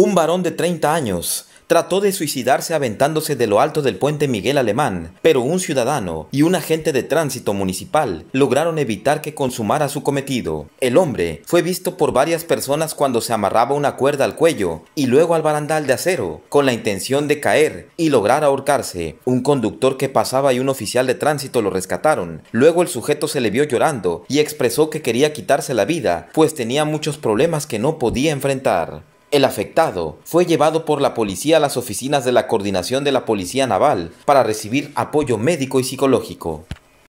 Un varón de 30 años trató de suicidarse aventándose de lo alto del puente Miguel Alemán, pero un ciudadano y un agente de tránsito municipal lograron evitar que consumara su cometido. El hombre fue visto por varias personas cuando se amarraba una cuerda al cuello y luego al barandal de acero, con la intención de caer y lograr ahorcarse. Un conductor que pasaba y un oficial de tránsito lo rescataron. Luego el sujeto se le vio llorando y expresó que quería quitarse la vida, pues tenía muchos problemas que no podía enfrentar. El afectado fue llevado por la policía a las oficinas de la Coordinación de la Policía Naval para recibir apoyo médico y psicológico.